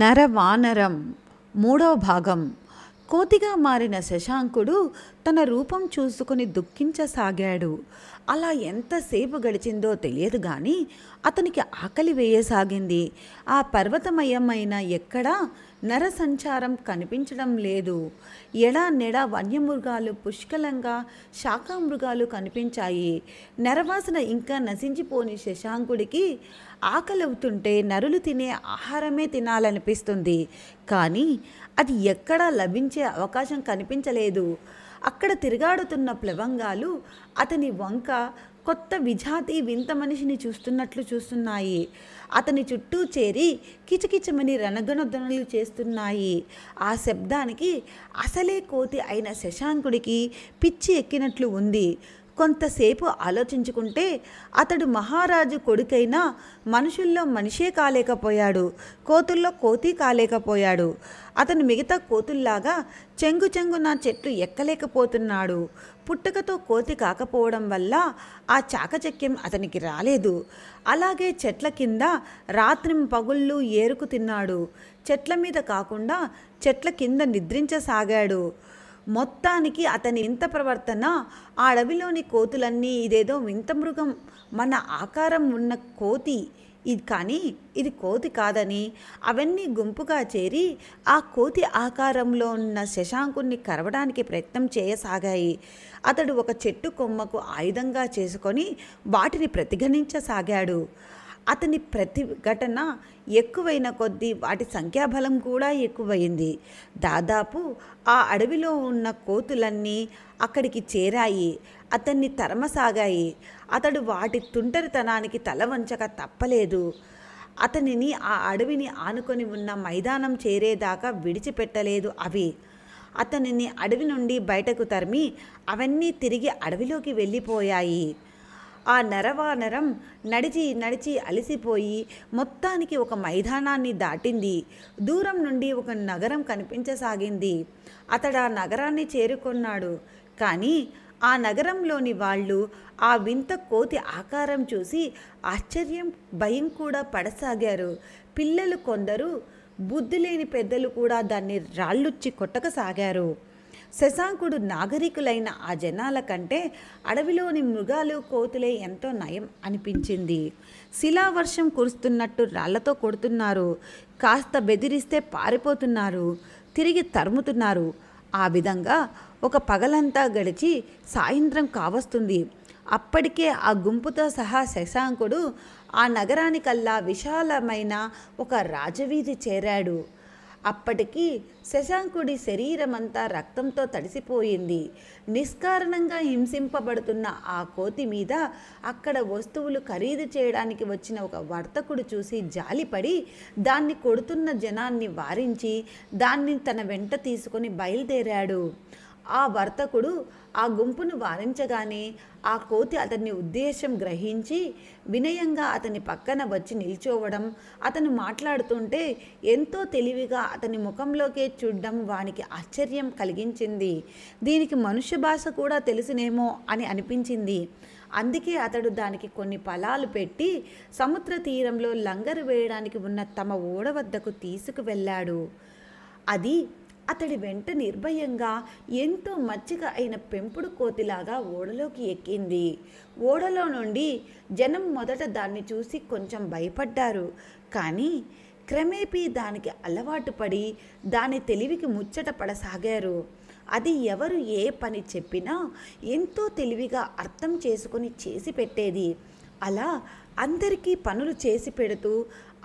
నరవానరం మూడవ భాగం కోతిగా మారిన శశాంకుడు తన రూపం చూసుకుని దుఃఖించసాగాడు అలా ఎంతసేపు గడిచిందో తెలియదు కానీ అతనికి ఆకలి వేయసాగింది ఆ పర్వతమయమైన ఎక్కడా నరసంచారం కనిపించడం లేదు ఎడా నెడా వన్యమృగాలు పుష్కలంగా శాఖామృగాలు కనిపించాయి నరవాసన ఇంకా నశించిపోని శశాంకుడికి ఆకలవుతుంటే నరులు తినే ఆహారమే తినాలనిపిస్తుంది కానీ అది ఎక్కడా లభించే అవకాశం కనిపించలేదు అక్కడ తిరుగాడుతున్న ప్లవంగాలు అతని వంక కొత్త విజాతి వింత మనిషిని చూస్తున్నట్లు చూస్తున్నాయి అతని చుట్టూ చేరి కిచకిచమని రణగణధనులు చేస్తున్నాయి ఆ శబ్దానికి అసలే కోతి అయిన శశాంకుడికి పిచ్చి ఎక్కినట్లు ఉంది కొంతసేపు ఆలోచించుకుంటే అతడు మహారాజు కొడుకైనా మనుషుల్లో మనిషే కాలేకపోయాడు కోతుల్లో కోతి కాలేకపోయాడు అతను మిగతా కోతుల్లాగా చెంగు చెంగు నా చెట్లు ఎక్కలేకపోతున్నాడు పుట్టుకతో కోతి కాకపోవడం వల్ల ఆ చాకచక్యం అతనికి రాలేదు అలాగే చెట్ల కింద రాత్రిం పగుళ్ళు ఏరుకు తిన్నాడు చెట్ల మీద కాకుండా చెట్ల కింద నిద్రించసాగాడు మొత్తానికి అతని ఇంత ప్రవర్తన ఆ అడవిలోని కోతులన్నీ ఇదేదో వింత మృగం మన ఆకారం ఉన్న కోతి ఇది కానీ ఇది కోతి కాదని అవన్నీ గుంపుగా చేరి ఆ కోతి ఆకారంలో ఉన్న శశాంకుణ్ణి కరవడానికి ప్రయత్నం చేయసాగాయి అతడు ఒక చెట్టు కొమ్మకు ఆయుధంగా చేసుకొని వాటిని ప్రతిగణించసాగాడు అతని ప్రతిఘటన ఎక్కువైన కొద్దీ వాటి సంఖ్యాబలం కూడా ఎక్కువైంది దాదాపు ఆ అడవిలో ఉన్న కోతులన్నీ అక్కడికి చేరాయి అతన్ని తరమసాగాయి అతడు వాటి తుంటరితనానికి తల వంచక తప్పలేదు అతనిని ఆ అడవిని ఆనుకొని ఉన్న మైదానం చేరేదాకా విడిచిపెట్టలేదు అవి అతనిని అడవి నుండి బయటకు తరిమి అవన్నీ తిరిగి అడవిలోకి వెళ్ళిపోయాయి ఆ నరవానరం నడిచి నడిచి అలసిపోయి మొత్తానికి ఒక మైదానాన్ని దాటింది దూరం నుండి ఒక నగరం కనిపించసాగింది అతడు ఆ నగరాన్ని చేరుకున్నాడు కానీ ఆ నగరంలోని వాళ్ళు ఆ వింత కోతి ఆకారం చూసి ఆశ్చర్యం భయం కూడా పడసాగారు పిల్లలు కొందరు బుద్ధి లేని పెద్దలు కూడా దాన్ని రాళ్ళుచ్చి కొట్టకసాగారు శశాంకుడు నాగరికులైన ఆ జనాల కంటే అడవిలోని మృగాలు కోతులే ఎంతో నయం అనిపించింది శిలావర్షం కురుస్తున్నట్టు రాళ్లతో కొడుతున్నారు కాస్త బెదిరిస్తే పారిపోతున్నారు తిరిగి తరుముతున్నారు ఆ విధంగా ఒక పగలంతా గడిచి సాయంత్రం కావస్తుంది అప్పటికే ఆ గుంపుతో సహా శశాంకుడు ఆ నగరానికల్లా విశాలమైన ఒక రాజవీధి చేరాడు అప్పటికి శశాంకుడి శరీరమంతా రక్తంతో తడిసిపోయింది నిష్కారణంగా హింసింపబడుతున్న ఆ కోతి మీద అక్కడ వస్తువులు ఖరీదు చేయడానికి వచ్చిన ఒక వర్తకుడు చూసి జాలిపడి దాన్ని కొడుతున్న జనాన్ని వారించి దాన్ని తన వెంట తీసుకొని బయలుదేరాడు ఆ వర్తకుడు ఆ గుంపును వారించగానే ఆ కోతి అతని ఉద్దేశం గ్రహించి వినయంగా అతని పక్కన వచ్చి నిల్చోవడం అతను మాట్లాడుతుంటే ఎంతో తెలివిగా అతని ముఖంలోకే చూడడం వానికి ఆశ్చర్యం కలిగించింది దీనికి మనుష్య భాష కూడా తెలుసునేమో అని అనిపించింది అందుకే అతడు దానికి కొన్ని ఫలాలు పెట్టి సముద్ర తీరంలో లంగరు వేయడానికి ఉన్న తమ ఓడ వద్దకు తీసుకువెళ్ళాడు అది అతడి వెంట నిర్భయంగా ఎంతో మచ్చిక అయిన పెంపుడు కోతిలాగా ఓడలోకి ఎక్కింది ఓడలో నుండి జనం మొదట దాన్ని చూసి కొంచెం భయపడ్డారు కానీ క్రమేపీ దానికి అలవాటు పడి దాని తెలివికి ముచ్చట పడసాగారు అది ఎవరు ఏ పని చెప్పినా ఎంతో తెలివిగా అర్థం చేసుకొని చేసి పెట్టేది అలా అందరికీ పనులు చేసి పెడుతూ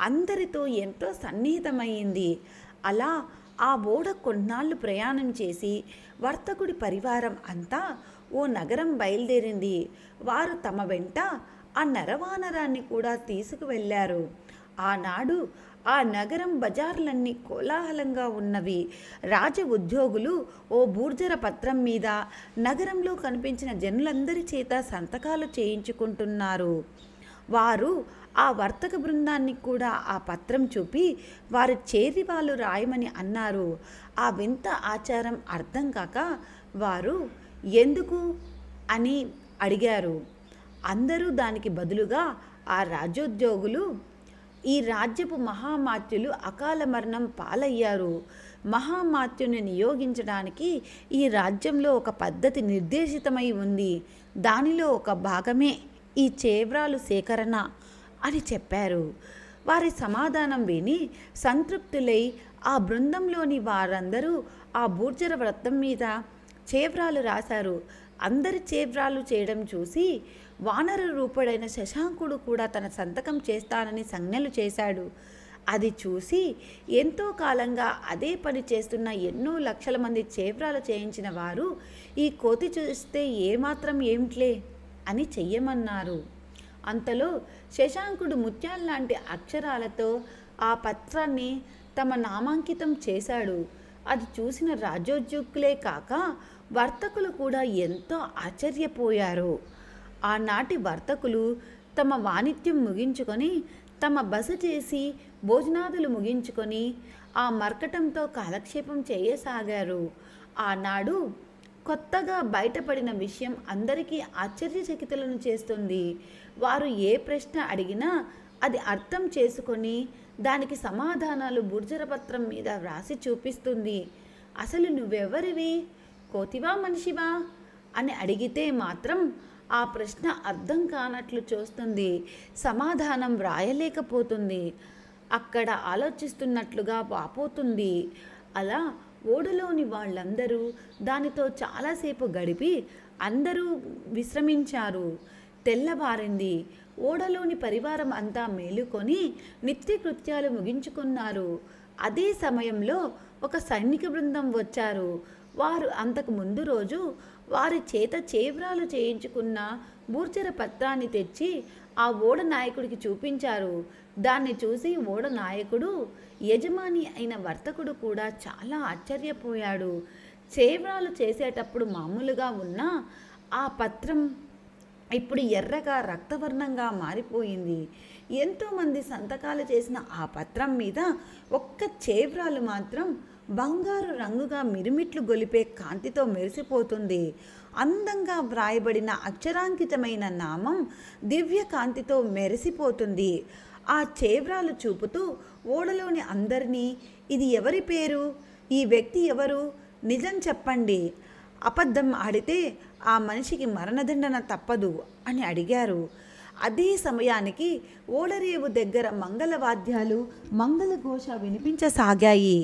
అందరితో ఎంతో సన్నిహితమైంది అలా ఆ ఓడ కొన్నాళ్ళు ప్రయాణం చేసి వర్తకుడి పరివారం అంతా ఓ నగరం బయలుదేరింది వారు తమ వెంట ఆ నరవానరాన్ని కూడా తీసుకువెళ్ళారు ఆనాడు ఆ నగరం బజార్లన్నీ కోలాహలంగా ఉన్నవి రాజ ఉద్యోగులు ఓ బూర్జర పత్రం మీద నగరంలో కనిపించిన జనులందరి చేత సంతకాలు చేయించుకుంటున్నారు వారు ఆ వర్తక బృందాన్ని కూడా ఆ పత్రం చూపి వారు చేరి వాళ్ళు రాయమని అన్నారు ఆ వింత ఆచారం అర్థం కాక వారు ఎందుకు అని అడిగారు అందరూ దానికి బదులుగా ఆ రాజ్యోద్యోగులు ఈ రాజ్యపు మహామాత్యులు అకాల మరణం పాలయ్యారు మహామాత్యుని నియోగించడానికి ఈ రాజ్యంలో ఒక పద్ధతి నిర్దేశితమై ఉంది దానిలో ఒక భాగమే ఈ చేవ్రాలు సేకరణ అని చెప్పారు వారి సమాధానం విని సంతృప్తులై ఆ బృందంలోని వారందరూ ఆ బూర్జర వ్రతం మీద చేవ్రాలు రాశారు అందరి చేవ్రాలు చేయడం చూసి వానర రూపుడైన శశాంకుడు కూడా తన సంతకం చేస్తానని సంజ్ఞలు చేశాడు అది చూసి ఎంతో కాలంగా అదే పని చేస్తున్న ఎన్నో లక్షల మంది చేవ్రాలు చేయించిన వారు ఈ కోతి చూస్తే ఏమాత్రం ఏమిట్లే అని చెయ్యమన్నారు అంతలో శశాంకుడు ముత్యాల లాంటి అక్షరాలతో ఆ పత్రాన్ని తమ నామాంకితం చేశాడు అది చూసిన రాజోద్యోగులే కాక వర్తకులు కూడా ఎంతో ఆశ్చర్యపోయారు ఆనాటి వర్తకులు తమ వాణిత్యం ముగించుకొని తమ బస చేసి భోజనాదులు ముగించుకొని ఆ మర్కటంతో కాలక్షేపం చేయసాగారు ఆనాడు కొత్తగా బయటపడిన విషయం అందరికీ ఆశ్చర్యచకితులను చేస్తుంది వారు ఏ ప్రశ్న అడిగినా అది అర్థం చేసుకొని దానికి సమాధానాలు బుర్జరపత్రం మీద వ్రాసి చూపిస్తుంది అసలు నువ్వెవరివి కోతివా మనిషివా అని అడిగితే మాత్రం ఆ ప్రశ్న అర్థం కానట్లు చూస్తుంది సమాధానం వ్రాయలేకపోతుంది అక్కడ ఆలోచిస్తున్నట్లుగా వాపోతుంది అలా ఓడలోని వాళ్ళందరూ దానితో చాలాసేపు గడిపి అందరూ విశ్రమించారు తెల్లవారింది ఓడలోని పరివారం అంతా మేలుకొని నిత్యకృత్యాలు ముగించుకున్నారు అదే సమయంలో ఒక సైనిక బృందం వచ్చారు వారు అంతకు ముందు రోజు వారి చేత చేవ్రాలు చేయించుకున్న బూర్చర పత్రాన్ని తెచ్చి ఆ ఓడ నాయకుడికి చూపించారు దాన్ని చూసి ఓడ నాయకుడు యజమాని అయిన వర్తకుడు కూడా చాలా ఆశ్చర్యపోయాడు చేవ్రాలు చేసేటప్పుడు మామూలుగా ఉన్న ఆ పత్రం ఇప్పుడు ఎర్రగా రక్తవర్ణంగా మారిపోయింది ఎంతోమంది సంతకాలు చేసిన ఆ పత్రం మీద ఒక్క చేవ్రాలు మాత్రం బంగారు రంగుగా మిరుమిట్లు గొలిపే కాంతితో మెరిసిపోతుంది అందంగా వ్రాయబడిన అక్షరాంకితమైన నామం దివ్య కాంతితో మెరిసిపోతుంది ఆ చేవ్రాలు చూపుతూ ఓడలోని అందరినీ ఇది ఎవరి పేరు ఈ వ్యక్తి ఎవరు నిజం చెప్పండి అబద్ధం ఆడితే ఆ మనిషికి మరణదండన తప్పదు అని అడిగారు అదే సమయానికి ఓడరేవు దగ్గర మంగళవాద్యాలు మంగళఘోష వినిపించసాగాయి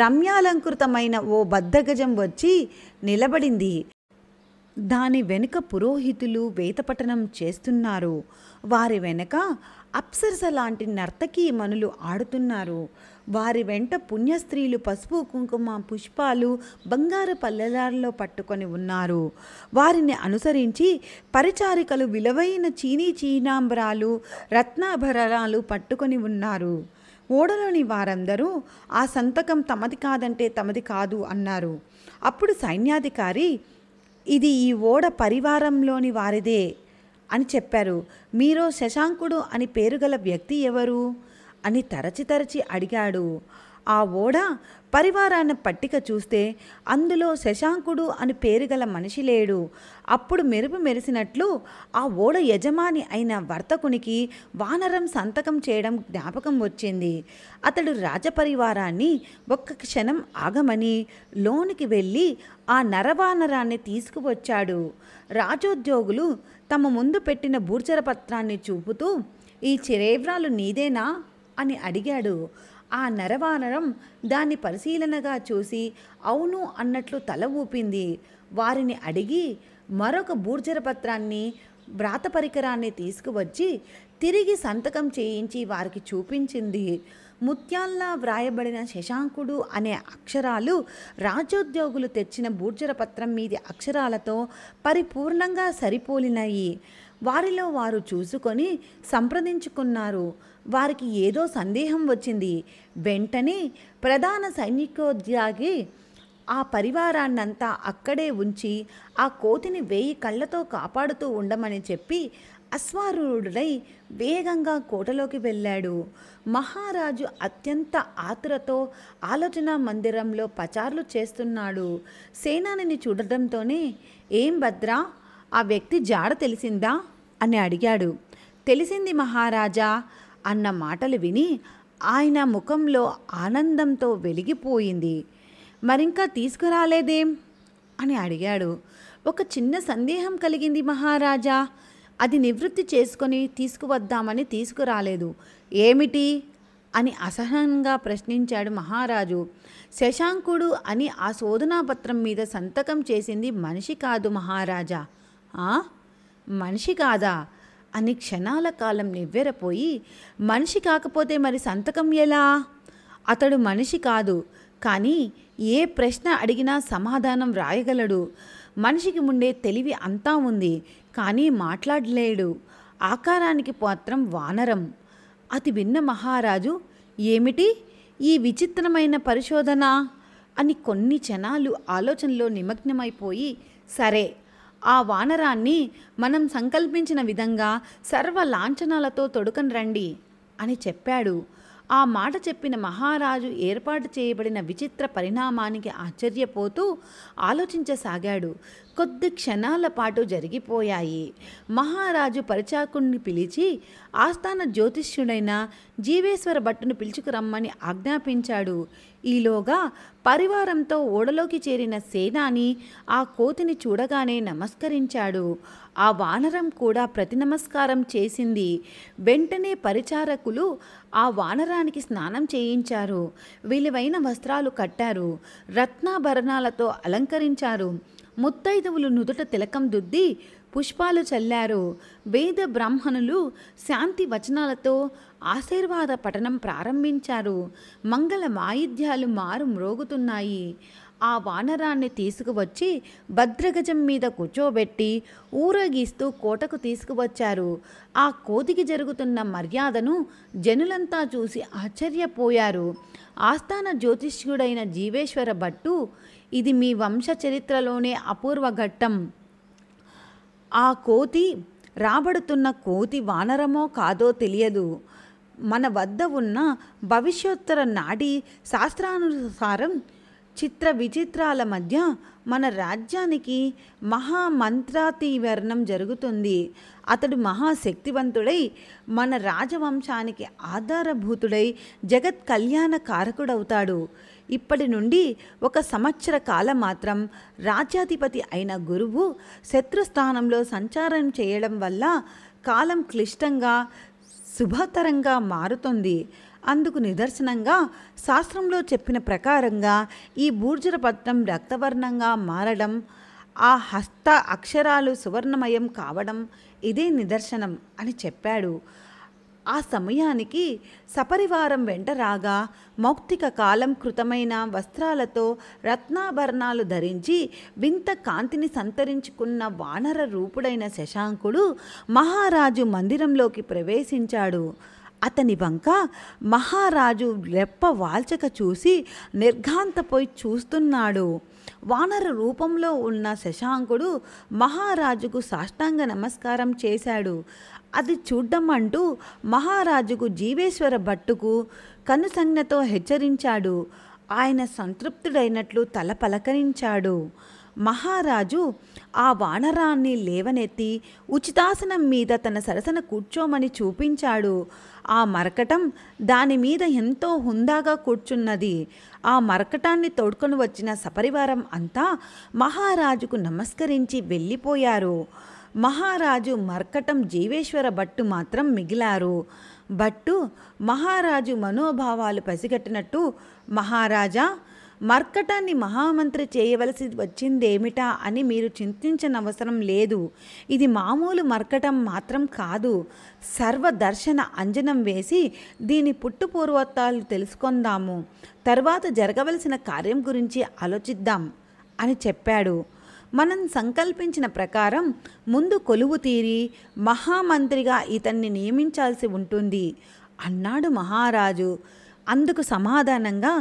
రమ్యాలంకృతమైన ఓ బద్దగజం వచ్చి నిలబడింది దాని వెనుక పురోహితులు వేతపట్టణం చేస్తున్నారు వారి వెనుక అప్సరస లాంటి నర్తకీ మనులు ఆడుతున్నారు వారి వెంట పుణ్యస్త్రీలు పసుపు కుంకుమ పుష్పాలు బంగారు పల్లెదారులో పట్టుకొని ఉన్నారు వారిని అనుసరించి పరిచారికలు విలువైన చీనీ చీనాంబరాలు రత్నాభరణాలు పట్టుకొని ఉన్నారు ఓడలోని వారందరూ ఆ సంతకం తమది కాదంటే తమది కాదు అన్నారు అప్పుడు సైన్యాధికారి ఇది ఈ ఓడ పరివారంలోని వారిదే అని చెప్పారు మీరు శశాంకుడు అని పేరుగల వ్యక్తి ఎవరు అని తరచి తరచి అడిగాడు ఆ ఓడ పరివారాన్ని పట్టిక చూస్తే అందులో శశాంకుడు అని పేరుగల మనిషి లేడు అప్పుడు మెరుపు మెరిసినట్లు ఆ ఓడ యజమాని అయిన వర్తకునికి వానరం సంతకం చేయడం జ్ఞాపకం వచ్చింది అతడు రాజపరివారాన్ని ఒక్క క్షణం ఆగమని లోనికి వెళ్ళి ఆ నరవానరాన్ని తీసుకువచ్చాడు రాజోద్యోగులు తమ ముందు పెట్టిన బూర్చర పత్రాన్ని చూపుతూ ఈ చిరేవ్రాలు నీదేనా అని అడిగాడు ఆ నరవానరం దాన్ని పరిశీలనగా చూసి అవును అన్నట్లు తల ఊపింది వారిని అడిగి మరొక బూర్జర పత్రాన్ని వ్రాత పరికరాన్ని తీసుకువచ్చి తిరిగి సంతకం చేయించి వారికి చూపించింది ముత్యాల్లా వ్రాయబడిన శశాంకుడు అనే అక్షరాలు రాజోద్యోగులు తెచ్చిన బూర్జర పత్రం మీది అక్షరాలతో పరిపూర్ణంగా సరిపోలినాయి వారిలో వారు చూసుకొని సంప్రదించుకున్నారు వారికి ఏదో సందేహం వచ్చింది వెంటనే ప్రధాన సైనికోద్యోగి ఆ పరివారాన్నంతా అక్కడే ఉంచి ఆ కోతిని వేయి కళ్ళతో కాపాడుతూ ఉండమని చెప్పి అశ్వారూఢుడై వేగంగా కోటలోకి వెళ్ళాడు మహారాజు అత్యంత ఆతురతో ఆలోచన మందిరంలో పచారులు చేస్తున్నాడు సేనానిని చూడటంతోనే ఏం భద్రా ఆ వ్యక్తి జాడ తెలిసిందా అని అడిగాడు తెలిసింది మహారాజా అన్న మాటలు విని ఆయన ముఖంలో ఆనందంతో వెలిగిపోయింది మరింకా తీసుకురాలేదేం అని అడిగాడు ఒక చిన్న సందేహం కలిగింది మహారాజా అది నివృత్తి చేసుకొని తీసుకువద్దామని తీసుకురాలేదు ఏమిటి అని అసహనంగా ప్రశ్నించాడు మహారాజు శశాంకుడు అని ఆ శోధనాపత్రం మీద సంతకం చేసింది మనిషి కాదు మహారాజా ఆ మనిషి కాదా అని క్షణాల కాలం నివ్వెరపోయి మనిషి కాకపోతే మరి సంతకం ఎలా అతడు మనిషి కాదు కానీ ఏ ప్రశ్న అడిగినా సమాధానం వ్రాయగలడు మనిషికి ఉండే తెలివి అంతా ఉంది కానీ మాట్లాడలేడు ఆకారానికి పాత్రం వానరం అతి విన్న మహారాజు ఏమిటి ఈ విచిత్రమైన పరిశోధన అని కొన్ని క్షణాలు ఆలోచనలో నిమగ్నమైపోయి సరే ఆ వానరాన్ని మనం సంకల్పించిన విధంగా సర్వ లాంఛనాలతో తొడుకన్ రండి అని చెప్పాడు ఆ మాట చెప్పిన మహారాజు ఏర్పాటు చేయబడిన విచిత్ర పరిణామానికి ఆశ్చర్యపోతూ ఆలోచించసాగాడు కొద్ది క్షణాల పాటు జరిగిపోయాయి మహారాజు పరిచాకుణ్ణి పిలిచి ఆస్థాన జ్యోతిష్యుడైన జీవేశ్వర భట్టును పిలుచుకురమ్మని ఆజ్ఞాపించాడు ఈలోగా పరివారంతో ఓడలోకి చేరిన సేనాని ఆ కోతిని చూడగానే నమస్కరించాడు ఆ వానరం కూడా ప్రతి నమస్కారం చేసింది వెంటనే పరిచారకులు ఆ వానరానికి స్నానం చేయించారు విలువైన వస్త్రాలు కట్టారు రత్నాభరణాలతో అలంకరించారు ముత్తైదువులు నుదుట తిలకం దుద్ది పుష్పాలు చల్లారు వేద బ్రాహ్మణులు శాంతి వచనాలతో ఆశీర్వాద పఠనం ప్రారంభించారు మంగళ వాయిద్యాలు మారు మ్రోగుతున్నాయి ఆ వానరాన్ని తీసుకువచ్చి భద్రగజం మీద కూర్చోబెట్టి ఊరగిస్తూ కోటకు తీసుకువచ్చారు ఆ కోతికి జరుగుతున్న మర్యాదను జనులంతా చూసి ఆశ్చర్యపోయారు ఆస్థాన జ్యోతిష్యుడైన జీవేశ్వర భట్టు ఇది మీ వంశ చరిత్రలోనే అపూర్వ ఘట్టం ఆ కోతి రాబడుతున్న కోతి వానరమో కాదో తెలియదు మన వద్ద ఉన్న భవిష్యోత్తర నాటి శాస్త్రానుసారం చిత్ర విచిత్రాల మధ్య మన రాజ్యానికి మహామంత్రాతీవరణం జరుగుతుంది అతడు మహాశక్తివంతుడై మన రాజవంశానికి ఆధారభూతుడై జగత్ కళ్యాణ కారకుడవుతాడు ఇప్పటి నుండి ఒక సంవత్సర కాలం మాత్రం రాజ్యాధిపతి అయిన గురువు శత్రుస్థానంలో సంచారం చేయడం వల్ల కాలం క్లిష్టంగా శుభతరంగా మారుతుంది అందుకు నిదర్శనంగా శాస్త్రంలో చెప్పిన ప్రకారంగా ఈ బూర్జర పత్రం రక్తవర్ణంగా మారడం ఆ హస్త అక్షరాలు సువర్ణమయం కావడం ఇదే నిదర్శనం అని చెప్పాడు ఆ సమయానికి సపరివారం వెంట రాగా మౌక్తిక కాలం కృతమైన వస్త్రాలతో రత్నాభరణాలు ధరించి వింత కాంతిని సంతరించుకున్న వానర రూపుడైన శశాంకుడు మహారాజు మందిరంలోకి ప్రవేశించాడు అతని వంక మహారాజు రెప్ప వాల్చక చూసి నిర్ఘాంతపోయి చూస్తున్నాడు వానర రూపంలో ఉన్న శశాంకుడు మహారాజుకు సాష్టాంగ నమస్కారం చేశాడు అది చూడ్డం అంటూ మహారాజుకు జీవేశ్వర భట్టుకు కనుసంజ్ఞతో హెచ్చరించాడు ఆయన సంతృప్తుడైనట్లు తల పలకరించాడు మహారాజు ఆ వానరాన్ని లేవనెత్తి ఉచితాసనం మీద తన సరసన కూర్చోమని చూపించాడు ఆ మరకటం దాని మీద ఎంతో హుందాగా కూర్చున్నది ఆ మరకటాన్ని తోడుకొని వచ్చిన సపరివారం అంతా మహారాజుకు నమస్కరించి వెళ్ళిపోయారు మహారాజు మర్కటం జీవేశ్వర భట్టు మాత్రం మిగిలారు భట్టు మహారాజు మనోభావాలు పసిగట్టినట్టు మహారాజా మర్కటాన్ని మహామంత్రి చేయవలసి వచ్చిందేమిటా అని మీరు చింతించనవసరం లేదు ఇది మామూలు మర్కటం మాత్రం కాదు సర్వదర్శన అంజనం వేసి దీని పుట్టుపూర్వత్వాలు తెలుసుకుందాము తర్వాత జరగవలసిన కార్యం గురించి ఆలోచిద్దాం అని చెప్పాడు మనం సంకల్పించిన ప్రకారం ముందు కొలువు తీరి మహామంత్రిగా ఇతన్ని నియమించాల్సి ఉంటుంది అన్నాడు మహారాజు అందుకు సమాధానంగా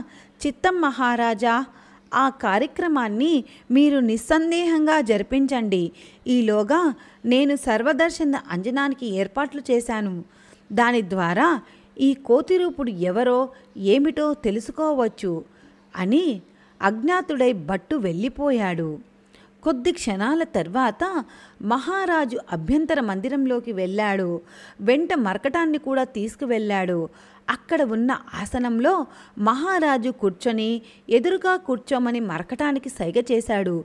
చిత్తం మహారాజా ఆ కార్యక్రమాన్ని మీరు నిస్సందేహంగా జరిపించండి ఈలోగా నేను సర్వదర్శన అంజనానికి ఏర్పాట్లు చేశాను దాని ద్వారా ఈ కోతిరూపుడు ఎవరో ఏమిటో తెలుసుకోవచ్చు అని అజ్ఞాతుడై బట్టు వెళ్ళిపోయాడు కొద్ది క్షణాల తర్వాత మహారాజు అభ్యంతర మందిరంలోకి వెళ్ళాడు వెంట మరకటాన్ని కూడా తీసుకువెళ్ళాడు అక్కడ ఉన్న ఆసనంలో మహారాజు కూర్చొని ఎదురుగా కూర్చోమని మరకటానికి సైగ చేశాడు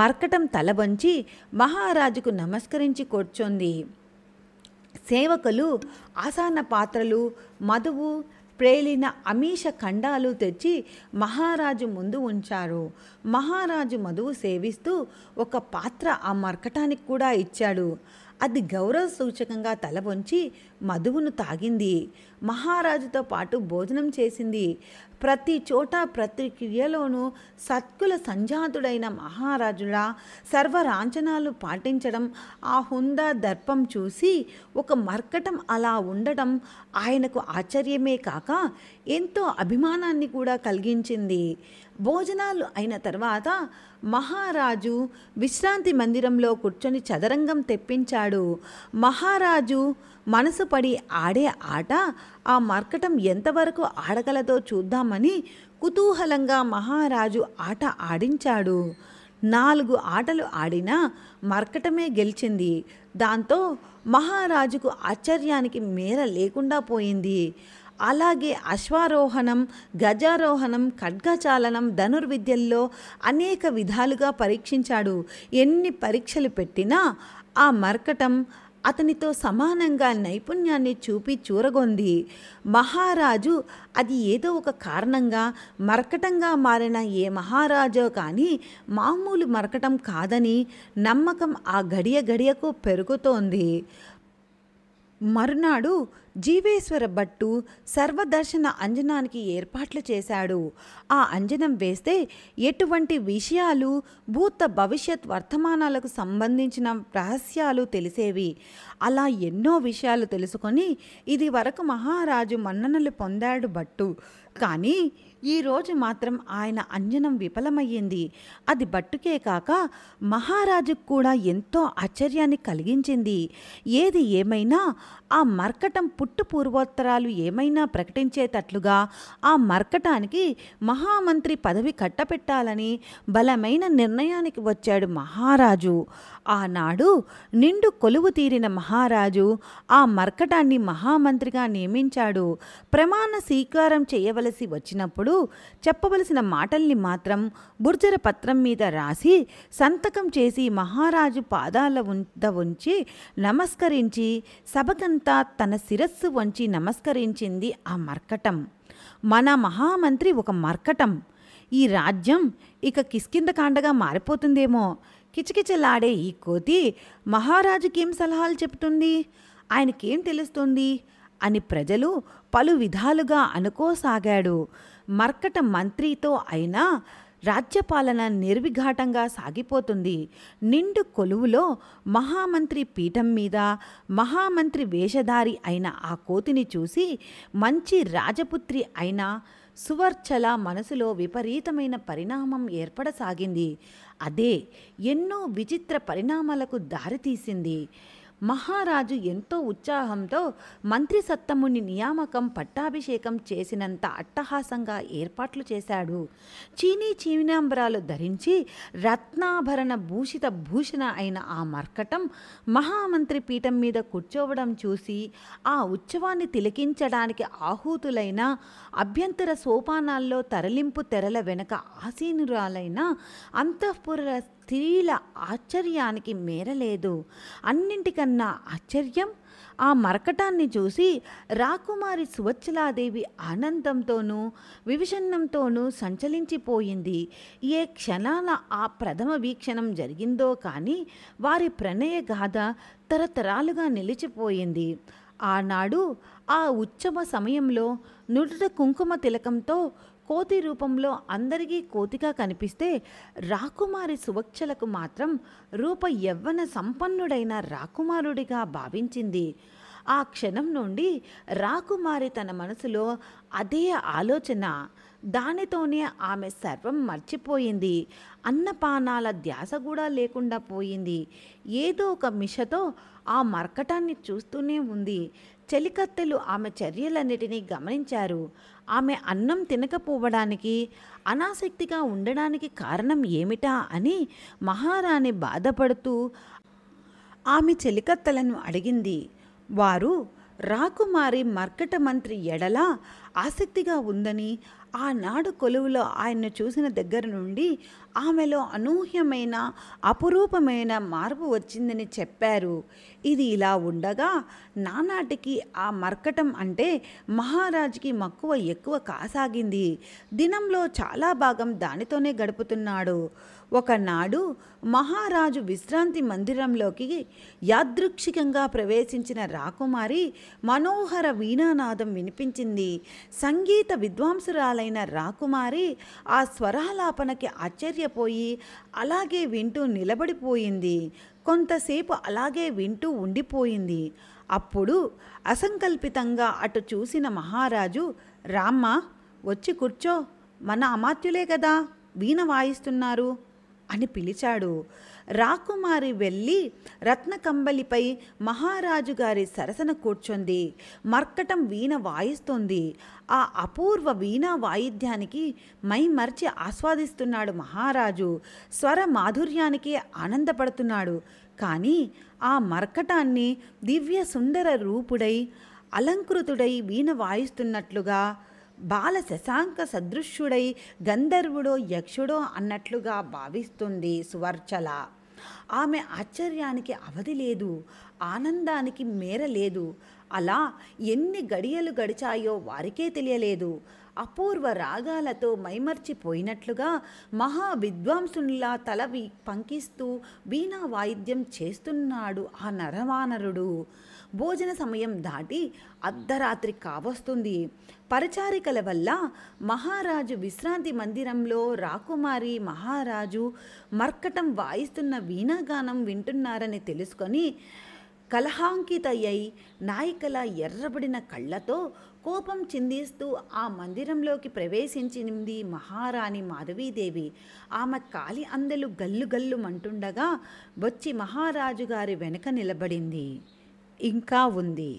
మరకటం తల వంచి మహారాజుకు నమస్కరించి కూర్చొంది సేవకులు ఆసాన పాత్రలు మధువు ప్రేలిన అమీష ఖండాలు తెచ్చి మహారాజు ముందు ఉంచారు మహారాజు మధువు సేవిస్తూ ఒక పాత్ర ఆ మర్కటానికి కూడా ఇచ్చాడు అది గౌరవ సూచకంగా తల వంచి మధువును తాగింది మహారాజుతో పాటు భోజనం చేసింది ప్రతి చోట ప్రతి క్రియలోనూ సత్కుల సంజాతుడైన మహారాజుల సర్వరాంఛనాలు పాటించడం ఆ హుందా దర్పం చూసి ఒక మర్కటం అలా ఉండటం ఆయనకు ఆశ్చర్యమే కాక ఎంతో అభిమానాన్ని కూడా కలిగించింది భోజనాలు అయిన తర్వాత మహారాజు విశ్రాంతి మందిరంలో కూర్చొని చదరంగం తెప్పించాడు మహారాజు మనసు పడి ఆడే ఆట ఆ మర్కటం ఎంతవరకు ఆడగలదో చూద్దామని కుతూహలంగా మహారాజు ఆట ఆడించాడు నాలుగు ఆటలు ఆడినా మర్కటమే గెలిచింది దాంతో మహారాజుకు ఆశ్చర్యానికి మేర లేకుండా పోయింది అలాగే అశ్వారోహణం గజారోహణం ఖడ్గచాలనం ధనుర్విద్యల్లో అనేక విధాలుగా పరీక్షించాడు ఎన్ని పరీక్షలు పెట్టినా ఆ మర్కటం అతనితో సమానంగా నైపుణ్యాన్ని చూపి చూరగొంది మహారాజు అది ఏదో ఒక కారణంగా మరకటంగా మారిన ఏ మహారాజో కానీ మామూలు మరకటం కాదని నమ్మకం ఆ గడియ గడియకు పెరుగుతోంది మరునాడు జీవేశ్వర భట్టు సర్వదర్శన అంజనానికి ఏర్పాట్లు చేశాడు ఆ అంజనం వేస్తే ఎటువంటి విషయాలు భూత భవిష్యత్ వర్తమానాలకు సంబంధించిన రహస్యాలు తెలిసేవి అలా ఎన్నో విషయాలు తెలుసుకొని ఇది వరకు మహారాజు మన్ననలు పొందాడు భట్టు కానీ ఈరోజు మాత్రం ఆయన అంజనం విఫలమయ్యింది అది బట్టుకే కాక మహారాజుకు కూడా ఎంతో ఆశ్చర్యాన్ని కలిగించింది ఏది ఏమైనా ఆ మర్కటం పుట్టు పూర్వోత్తరాలు ఏమైనా ప్రకటించేటట్లుగా ఆ మర్కటానికి మహామంత్రి పదవి కట్టపెట్టాలని బలమైన నిర్ణయానికి వచ్చాడు మహారాజు ఆనాడు నిండు కొలువు తీరిన మహారాజు ఆ మర్కటాన్ని మహామంత్రిగా నియమించాడు ప్రమాణ స్వీకారం చేయవలసిన చెప్పవలసి వచ్చినప్పుడు చెప్పవలసిన మాటల్ని మాత్రం బుర్జర పత్రం మీద రాసి సంతకం చేసి మహారాజు పాదాల ఉంద ఉంచి నమస్కరించి సభకంతా తన శిరస్సు వంచి నమస్కరించింది ఆ మర్కటం మన మహామంత్రి ఒక మర్కటం ఈ రాజ్యం ఇక కాండగా మారిపోతుందేమో కిచకిచలాడే ఈ కోతి మహారాజుకేం సలహాలు చెబుతుంది ఆయనకేం తెలుస్తుంది అని ప్రజలు పలు విధాలుగా అనుకోసాగాడు మర్కట మంత్రితో అయినా రాజ్యపాలన నిర్విఘాటంగా సాగిపోతుంది నిండు కొలువులో మహామంత్రి పీఠం మీద మహామంత్రి వేషధారి అయిన ఆ కోతిని చూసి మంచి రాజపుత్రి అయిన సువర్చల మనసులో విపరీతమైన పరిణామం ఏర్పడసాగింది అదే ఎన్నో విచిత్ర పరిణామాలకు దారితీసింది మహారాజు ఎంతో ఉత్సాహంతో మంత్రి సత్తముని నియామకం పట్టాభిషేకం చేసినంత అట్టహాసంగా ఏర్పాట్లు చేశాడు చీనీ చీనాంబరాలు ధరించి రత్నాభరణ భూషిత భూషణ అయిన ఆ మర్కటం మహామంత్రి పీఠం మీద కూర్చోవడం చూసి ఆ ఉత్సవాన్ని తిలకించడానికి ఆహూతులైన అభ్యంతర సోపానాల్లో తరలింపు తెరల వెనక ఆసీనురాలైన అంతఃపుర స్త్రీల ఆశ్చర్యానికి మేరలేదు అన్నింటికన్నా ఆశ్చర్యం ఆ మరకటాన్ని చూసి రాకుమారి సువచ్చలాదేవి ఆనందంతోనూ వివిషన్నంతోనూ సంచలించిపోయింది ఏ క్షణాల ఆ ప్రథమ వీక్షణం జరిగిందో కానీ వారి ప్రణయ గాథ తరతరాలుగా నిలిచిపోయింది ఆనాడు ఆ ఉత్సవ సమయంలో నుడుట కుంకుమ తిలకంతో కోతి రూపంలో అందరికీ కోతిగా కనిపిస్తే రాకుమారి సువక్షలకు మాత్రం రూప యవ్వన సంపన్నుడైన రాకుమారుడిగా భావించింది ఆ క్షణం నుండి రాకుమారి తన మనసులో అదే ఆలోచన దానితోనే ఆమె సర్వం మర్చిపోయింది అన్నపానాల ధ్యాస కూడా లేకుండా పోయింది ఏదో ఒక మిషతో ఆ మర్కటాన్ని చూస్తూనే ఉంది చెలికత్తెలు ఆమె చర్యలన్నిటినీ గమనించారు ఆమె అన్నం తినకపోవడానికి అనాసక్తిగా ఉండడానికి కారణం ఏమిటా అని మహారాణి బాధపడుతూ ఆమె చెలికత్తలను అడిగింది వారు రాకుమారి మర్కట మంత్రి ఎడల ఆసక్తిగా ఉందని ఆనాడు కొలువులో ఆయన్ను చూసిన దగ్గర నుండి ఆమెలో అనూహ్యమైన అపురూపమైన మార్పు వచ్చిందని చెప్పారు ఇది ఇలా ఉండగా నానాటికి ఆ మర్కటం అంటే మహారాజుకి మక్కువ ఎక్కువ కాసాగింది దినంలో చాలా భాగం దానితోనే గడుపుతున్నాడు ఒకనాడు మహారాజు విశ్రాంతి మందిరంలోకి యాదృక్షికంగా ప్రవేశించిన రాకుమారి మనోహర వీణానాదం వినిపించింది సంగీత విద్వాంసురాలైన రాకుమారి ఆ స్వరాలాపనకి ఆశ్చర్య ఆశ్చర్యపోయి అలాగే వింటూ నిలబడిపోయింది కొంతసేపు అలాగే వింటూ ఉండిపోయింది అప్పుడు అసంకల్పితంగా అటు చూసిన మహారాజు రామ్మ వచ్చి కూర్చో మన అమాత్యులే కదా వీణ వాయిస్తున్నారు అని పిలిచాడు రాకుమారి వెళ్ళి రత్నకంబలిపై మహారాజు గారి సరసన కూర్చుంది మర్కటం వీణ వాయిస్తోంది ఆ అపూర్వ వీణా వాయిద్యానికి మై మర్చి ఆస్వాదిస్తున్నాడు మహారాజు స్వర మాధుర్యానికి ఆనందపడుతున్నాడు కానీ ఆ మర్కటాన్ని దివ్య సుందర రూపుడై అలంకృతుడై వీణ వాయిస్తున్నట్లుగా బాల శశాంక సదృశ్యుడై గంధర్వుడో యక్షుడో అన్నట్లుగా భావిస్తుంది సువర్చల ఆమె ఆశ్చర్యానికి అవధి లేదు ఆనందానికి మేర లేదు అలా ఎన్ని గడియలు గడిచాయో వారికే తెలియలేదు అపూర్వ రాగాలతో మైమర్చిపోయినట్లుగా మహా విద్వాంసునిలా తల పంకిస్తూ వీణా వాయిద్యం చేస్తున్నాడు ఆ నరవానరుడు భోజన సమయం దాటి అర్ధరాత్రి కావస్తుంది పరిచారికల వల్ల మహారాజు విశ్రాంతి మందిరంలో రాకుమారి మహారాజు మర్కటం వాయిస్తున్న వీణాగానం వింటున్నారని తెలుసుకొని కలహాంకితయ్యై నాయికల ఎర్రబడిన కళ్ళతో కోపం చిందిస్తూ ఆ మందిరంలోకి ప్రవేశించింది మహారాణి మాధవీదేవి ఆమె కాలి అందలు గల్లు మంటుండగా వచ్చి మహారాజు గారి వెనుక నిలబడింది ఇంకా ఉంది